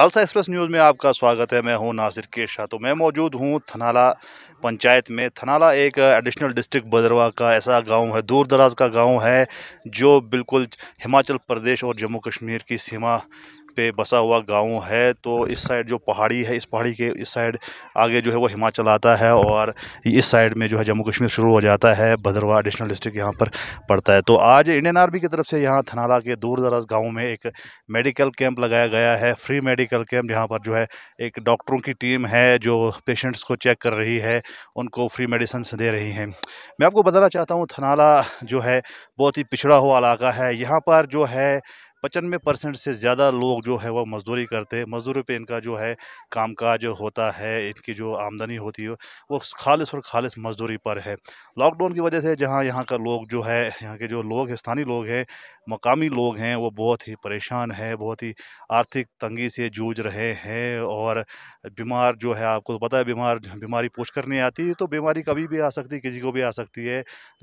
Khalsa express news में आपका स्वागत है मैं हूं नासिर के शाह तो मैं मौजूद हूं थनाला पंचायत में थनाला एक एडिशनल डिस्ट्रिक्ट बदरवा का ऐसा गांव है दूर दराज का गांव है जो बिल्कुल हिमाचल प्रदेश और जम्मू कश्मीर की सीमा पे बसा हुआ गांव है तो इस साइड जो पहाड़ी है इस पहाड़ी के इस साइड आगे जो है वो हिमाचल आता है और इस साइड में जो है जम्मू कश्मीर शुरू हो जाता है भद्रवा एडिशनल डिस्ट्रिक्ट यहाँ पर पड़ता है तो आज इंडियन आर्मी की तरफ से यहाँ थनाला के दूर दराज गाँव में एक मेडिकल कैंप लगाया गया है फ्री मेडिकल कैंप यहाँ पर जो है एक डॉक्टरों की टीम है जो पेशेंट्स को चेक कर रही है उनको फ्री मेडिसन दे रही हैं मैं आपको बताना चाहता हूँ थनाला जो है बहुत ही पिछड़ा हुआ इलाका है यहाँ पर जो है पचानवे परसेंट से ज़्यादा लोग जो है वो मज़दूरी करते हैं मज़दूरी पे इनका जो है काम काज होता है इनकी जो आमदनी होती है वो खालिश और खालिश मज़दूरी पर है लॉकडाउन की वजह से जहाँ यहाँ का लोग जो है यहाँ के जो लोग स्थानीय लोग हैं मकामी लोग हैं वो बहुत ही परेशान है बहुत ही आर्थिक तंगी से जूझ रहे हैं और बीमार जो है आपको तो पता है बीमार बीमारी पूछ कर नहीं आती तो बीमारी कभी भी आ सकती किसी को भी आ सकती है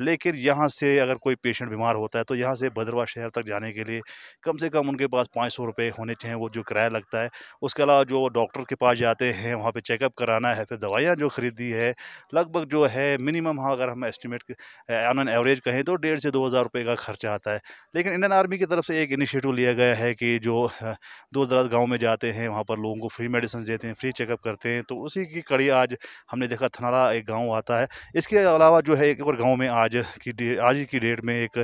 लेकिन यहाँ से अगर कोई पेशेंट बीमार होता है तो यहाँ से भद्रवा शहर तक जाने के लिए कम से कम उनके पास पाँच सौ रुपये होने चाहिए वो जो किराया लगता है उसके अलावा जो डॉक्टर के पास जाते हैं वहाँ पर चेकअप कराना है फिर दवाइयाँ जो ख़रीदी है लगभग जो है मिनिमम हाँ अगर हम एस्टिमेट ऑन एन एवरेज कहें तो डेढ़ से दो हज़ार रुपये का खर्चा आता है लेकिन इंडियन आर्मी की तरफ से एक इनिशिएटिव लिया गया है कि जो दूर दराज गाँव में जाते हैं वहाँ पर लोगों को फ्री मेडिसिन देते हैं फ्री चेकअप करते हैं तो उसी की कड़ी आज हमने देखा थनाला एक गाँव आता है इसके अलावा जो है एक और गाँव में आज की आज की डेट में एक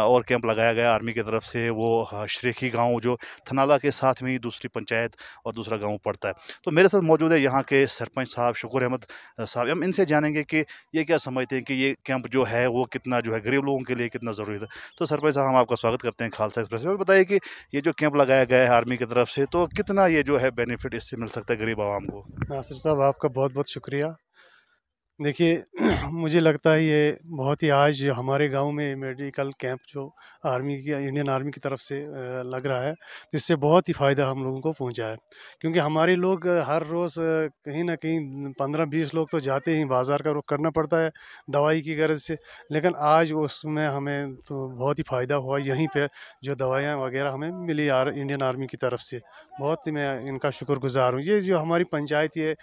और कैंप लगाया गया आर्मी की तरफ से वो श्रेखी गांव जो थनाला के साथ में ही दूसरी पंचायत और दूसरा गांव पड़ता है तो मेरे साथ मौजूद है यहाँ के सरपंच साहब शुक्र अहमद साहब हम इनसे जानेंगे कि ये क्या समझते हैं कि ये कैंप जो है वो कितना जो है गरीब लोगों के लिए कितना ज़रूरी था तो सरपंच साहब हम आपका स्वागत करते हैं खालसा एक्सप्रेस में बताइए कि ये जो कैंप लगाया गया है आर्मी की तरफ से तो कितना ये जो है बेनिफिट इससे मिल सकता है गरीब आवाम को नासिर साहब आपका बहुत बहुत शुक्रिया देखिए मुझे लगता है ये बहुत ही आज हमारे गांव में मेडिकल कैंप जो आर्मी की इंडियन आर्मी की तरफ से लग रहा है जिससे बहुत ही फ़ायदा हम लोगों को पहुंचा है क्योंकि हमारे लोग हर रोज़ कहीं ना कहीं पंद्रह बीस लोग तो जाते ही बाज़ार का रुख करना पड़ता है दवाई की गरज से लेकिन आज उसमें हमें तो बहुत ही फ़ायदा हुआ यहीं पर जो दवाइयाँ वगैरह हमें मिली आर, इंडियन आर्मी की तरफ से बहुत ही मैं इनका शुक्रगुजार हूँ ये जो हमारी पंचायत ये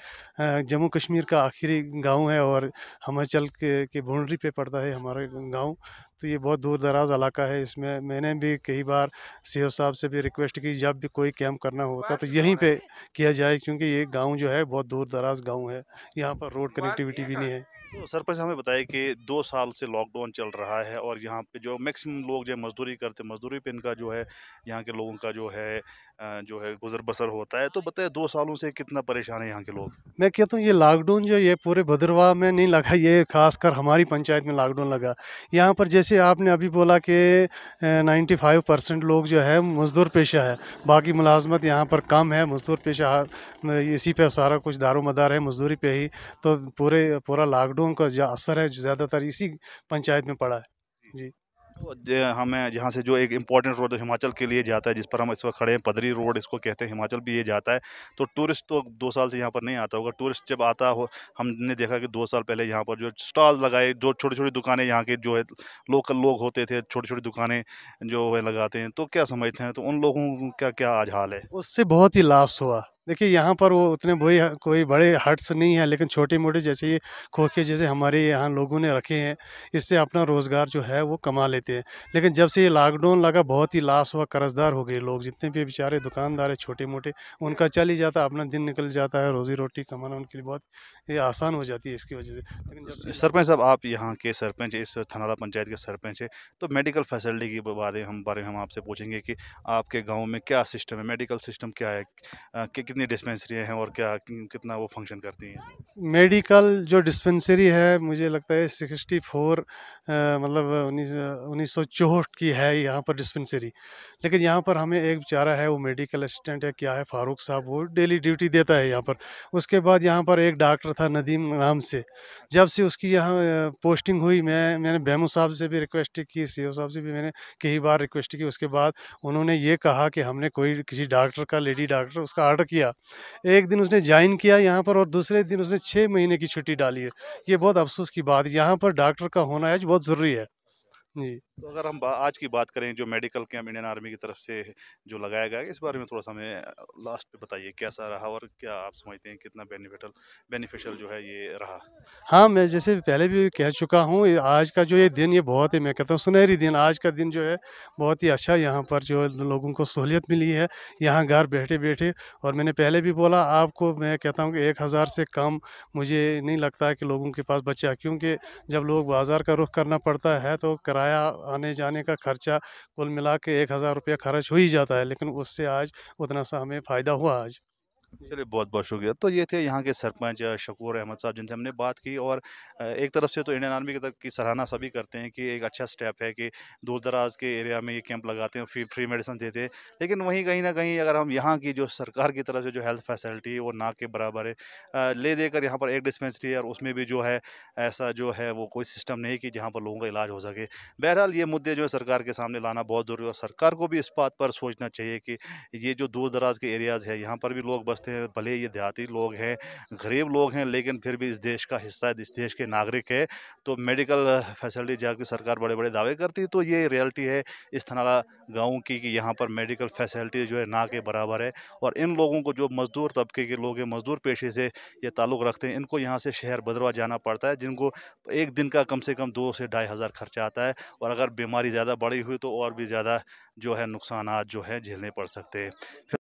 जम्मू कश्मीर का आखिरी गाँव है और हमाचल के के बाउंड्री पे पड़ता है हमारा गाँव तो ये बहुत दूर दराज इलाका है इसमें मैंने भी कई बार सी साहब से भी रिक्वेस्ट की जब भी कोई कैम्प करना होता तो, तो यहीं पे किया जाए क्योंकि ये गांव जो है बहुत दूर दराज गाँव है यहाँ पर रोड कनेक्टिविटी भी नहीं है तो सरपंच हमें बताया कि दो साल से लॉकडाउन चल रहा है और यहाँ पे जो मैक्सिमम लोग जो मजदूरी करते मजदूरी पे इनका जो है यहाँ के लोगों का जो है जो है गुजर बसर होता है तो बताए दो सालों से कितना परेशान है यहाँ के लोग मैं कहता हूँ ये लॉकडाउन जो ये पूरे भद्रवाह में नहीं लगा ये खासकर हमारी पंचायत में लॉकडाउन लगा यहाँ पर जैसे जैसे आपने अभी बोला कि 95 परसेंट लोग जो है मजदूर पेशा है बाकी मुलाजमत यहाँ पर कम है मजदूर पेशा हाँ, इसी पे सारा कुछ दारो मदार है मजदूरी पे ही तो पूरे पूरा लॉकडाउन का जो असर है ज़्यादातर इसी पंचायत में पड़ा है जी तो हमें जहाँ से जो एक इम्पॉर्टेंट रोड हिमाचल के लिए जाता है जिस पर हम इस वक्त खड़े हैं पदरी रोड इसको कहते हैं हिमाचल भी ये जाता है तो टूरिस्ट तो दो साल से यहाँ पर नहीं आता होगा टूरिस्ट जब आता हो हमने देखा कि दो साल पहले यहाँ पर जो स्टॉल लगाए जो छोटी छोटी दुकानें यहाँ के जो है लोकल लोग होते थे छोटी छोटी दुकानें जो है लगाते हैं तो क्या समझते हैं तो उन लोगों का क्या आज हाल है उससे बहुत ही लाश हुआ देखिए यहाँ पर वो उतने वही कोई बड़े हट्स नहीं है लेकिन छोटे मोटे जैसे ये खोखे जैसे हमारे यहाँ लोगों ने रखे हैं इससे अपना रोज़गार जो है वो कमा लेते हैं लेकिन जब से ये लॉकडाउन लगा बहुत ही लाश हुआ कर्जदार हो गए लोग जितने भी बेचारे दुकानदार है छोटे मोटे उनका चल ही जाता अपना दिन निकल जाता है रोज़ी रोटी कमाना उनके लिए बहुत ये आसान हो जाती है इसकी वजह से लेकिन जब सरपंच साहब आप यहाँ के सरपंच इस थनाला पंचायत के सरपंच है तो मेडिकल फैसिलिटी के बारे हम बारे में हम आपसे पूछेंगे कि आपके गाँव में क्या सिस्टम है मेडिकल सिस्टम क्या है कि कितनी डिस्पेंसरी हैं और क्या कितना वो फंक्शन करती हैं मेडिकल जो डिस्पेंसरी है मुझे लगता है सिक्सटी फोर मतलब उन्नीस सौ चौहठ की है यहाँ पर डिस्पेंसरी लेकिन यहाँ पर हमें एक बेचारा है वो मेडिकल असिस्टेंट है क्या है फारूक साहब वो डेली ड्यूटी देता है यहाँ पर उसके बाद यहाँ पर एक डॉक्टर था नदीम नाम से जब से उसकी यहाँ पोस्टिंग हुई मैं मैंने बेमो साहब से भी रिक्वेस्ट की सी साहब से भी मैंने कई बार रिक्वेस्ट की उसके बाद उन्होंने ये कहा कि हमने कोई किसी डॉक्टर का लेडी डॉक्टर उसका ऑर्डर किया किया एक दिन उसने ज्वाइन किया यहाँ पर और दूसरे दिन उसने छः महीने की छुट्टी डाली है ये बहुत अफसोस की बात है यहाँ पर डॉक्टर का होना आज बहुत ज़रूरी है जी तो अगर हम आज की बात करें जो मेडिकल कैंप इंडियन आर्मी की तरफ से जो लगाया गया इस बारे में थोड़ा सा हमें लास्ट पे बताइए कैसा रहा और क्या आप समझते हैं कितना बेनिफिटल बेनिफिशियल जो है ये रहा हाँ मैं जैसे पहले भी कह चुका हूँ आज का जो ये दिन ये बहुत ही मैं कहता हूँ सुनहरी दिन आज का दिन जो है बहुत ही अच्छा यहाँ पर जो लोगों को सहूलियत मिली है यहाँ घर बैठे बैठे और मैंने पहले भी बोला आपको मैं कहता हूँ कि एक हज़ार से कम मुझे नहीं लगता कि लोगों के पास बच्चा क्योंकि जब लोग बाज़ार का रुख करना पड़ता है तो किराया आने जाने का खर्चा कुल मिला के एक हज़ार रुपया खर्च हो ही जाता है लेकिन उससे आज उतना सा हमें फ़ायदा हुआ आज चलिए बहुत बहुत शुक्रिया तो ये थे यहाँ के सरपंच शकूर अहमद साहब जिनसे हमने बात की और एक तरफ से तो इंडियन आर्मी की तरफ की सराहना सभी करते हैं कि एक अच्छा स्टेप है कि दूर दराज के एरिया में ये कैंप लगाते हैं फ्री फ्री मेडिसिन देते हैं लेकिन वहीं कहीं ना कहीं अगर हम यहाँ की जो सरकार की तरफ से जो हेल्थ फैसिलिटी वो ना के बराबर है ले देकर यहाँ पर एक डिस्पेंसरी है और उसमें भी जो है ऐसा जो है वो कोई सिस्टम नहीं कि जहाँ पर लोगों का इलाज हो सके बहरहाल ये मुद्दे जो है सरकार के सामने लाना बहुत ज़रूरी है और सरकार को भी इस बात पर सोचना चाहिए कि ये जो दूर दराज के एरियाज़ है यहाँ पर भी लोग बस वास्ते भले ये देहाती लोग हैं गरीब लोग हैं लेकिन फिर भी इस देश का हिस्सा है इस देश के नागरिक है तो मेडिकल फैसिलिटी जाकर सरकार बड़े बड़े दावे करती है तो ये रियलिटी है इस थनाला गाँव की कि यहाँ पर मेडिकल फैसिलिटी जो है ना के बराबर है और इन लोगों को जो मज़दूर तबके के लोग हैं मज़दूर पेशे से ये ताल्लुक़ रखते हैं इनको यहाँ से शहर बदरवा जाना पड़ता है जिनको एक दिन का कम से कम दो से ढाई हज़ार खर्चा आता है और अगर बीमारी ज़्यादा बढ़ी हुई तो और भी ज़्यादा जो है नुकसान जो है झेलने पड़ सकते हैं